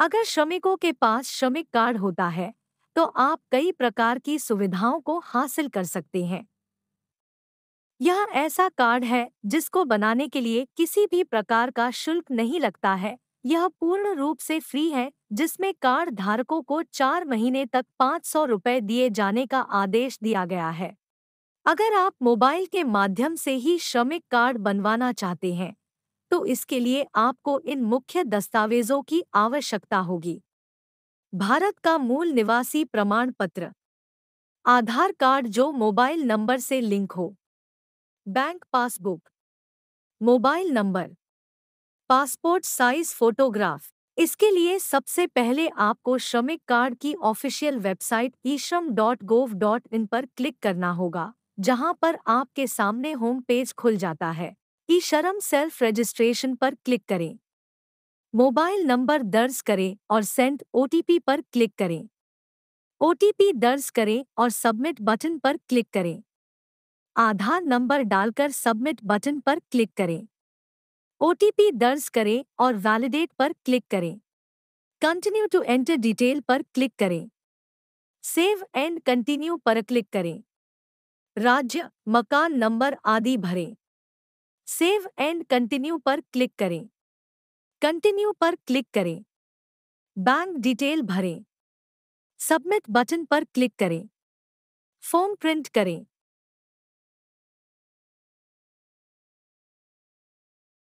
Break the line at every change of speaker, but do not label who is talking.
अगर श्रमिकों के पास श्रमिक कार्ड होता है तो आप कई प्रकार की सुविधाओं को हासिल कर सकते हैं यह ऐसा कार्ड है जिसको बनाने के लिए किसी भी प्रकार का शुल्क नहीं लगता है यह पूर्ण रूप से फ्री है जिसमें कार्ड धारकों को चार महीने तक पाँच सौ रुपये दिए जाने का आदेश दिया गया है अगर आप मोबाइल के माध्यम से ही श्रमिक कार्ड बनवाना चाहते हैं तो इसके लिए आपको इन मुख्य दस्तावेजों की आवश्यकता होगी भारत का मूल निवासी प्रमाण पत्र आधार कार्ड जो मोबाइल नंबर से लिंक हो bank passbook mobile number passport size photograph इसके लिए सबसे पहले आपको श्रमिक कार्ड की official website eShram dot gov dot in पर क्लिक करना होगा जहां पर आपके सामने होम पेज खुल जाता है ई शर्म सेल्फ रजिस्ट्रेशन पर क्लिक करें मोबाइल नंबर दर्ज करें और सेंड ओटीपी पर क्लिक करें ओटीपी दर्ज करें और सबमिट बटन पर क्लिक करें आधार नंबर डालकर सबमिट बटन पर क्लिक करें ओटीपी दर्ज करें और वैलिडेट पर क्लिक करें कंटिन्यू टू एंटर डिटेल पर क्लिक करें सेव एंड कंटिन्यू पर क्लिक करें राज्य मकान नंबर आदि भरें सेव एंड कंटिन्यू पर क्लिक करें कंटिन्यू पर क्लिक करें बैंक डिटेल भरें सबमिट बटन पर क्लिक करें फॉर्म प्रिंट करें